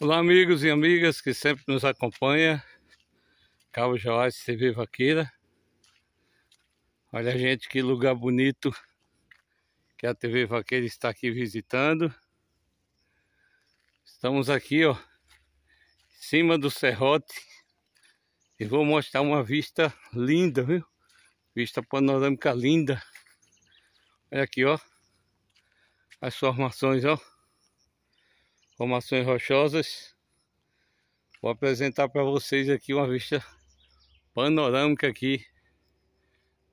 Olá amigos e amigas que sempre nos acompanham Cabo Joás TV Vaqueira Olha gente, que lugar bonito que a TV Vaqueira está aqui visitando Estamos aqui ó em cima do serrote e vou mostrar uma vista linda, viu? Vista panorâmica linda Olha aqui ó as formações ó formações rochosas. Vou apresentar para vocês aqui uma vista panorâmica aqui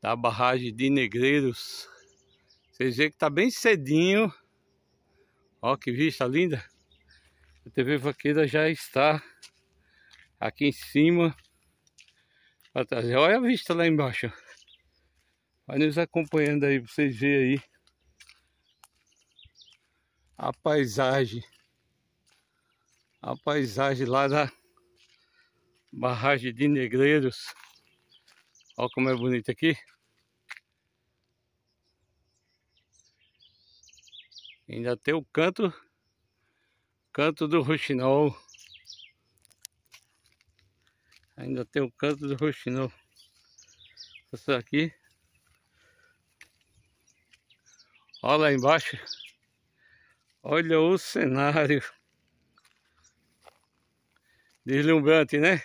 da barragem de Negreiros. Vocês veem que está bem cedinho. Ó que vista linda. A TV Vaqueira já está aqui em cima para trazer. Olha a vista lá embaixo. Vai nos acompanhando aí para vocês verem aí a paisagem a paisagem lá da barragem de Negreiros. Olha como é bonito aqui. Ainda tem o canto, canto do roxinol. Ainda tem o canto do roxinol. Essa aqui. Olha lá embaixo. Olha o cenário. Deslumbrante, né?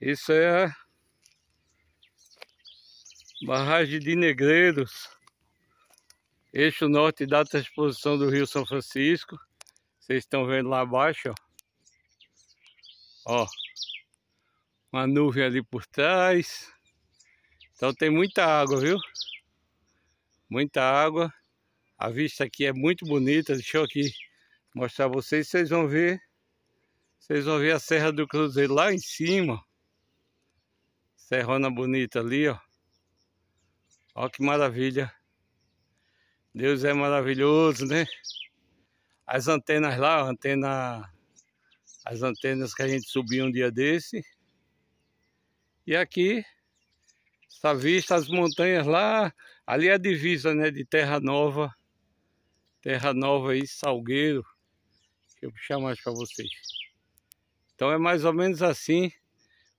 Isso é a barragem de Negreiros, eixo norte da transposição do Rio São Francisco. Vocês estão vendo lá abaixo, ó. ó. Uma nuvem ali por trás. Então tem muita água, viu? Muita água. A vista aqui é muito bonita. Deixa eu aqui mostrar vocês. Vocês vão ver vocês vão ver a Serra do Cruzeiro lá em cima. Serrona bonita ali, ó. Olha que maravilha. Deus é maravilhoso, né? As antenas lá, antena... As antenas que a gente subiu um dia desse. E aqui, essa vista, as montanhas lá. Ali é a divisa, né? De Terra Nova. Terra Nova e Salgueiro. Deixa eu vou mais pra vocês. Então é mais ou menos assim,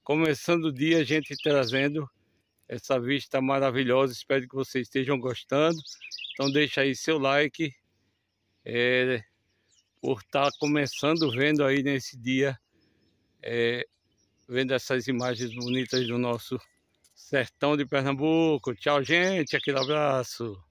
começando o dia a gente trazendo essa vista maravilhosa. Espero que vocês estejam gostando. Então deixa aí seu like é, por estar tá começando vendo aí nesse dia, é, vendo essas imagens bonitas do nosso sertão de Pernambuco. Tchau, gente. Aquele abraço.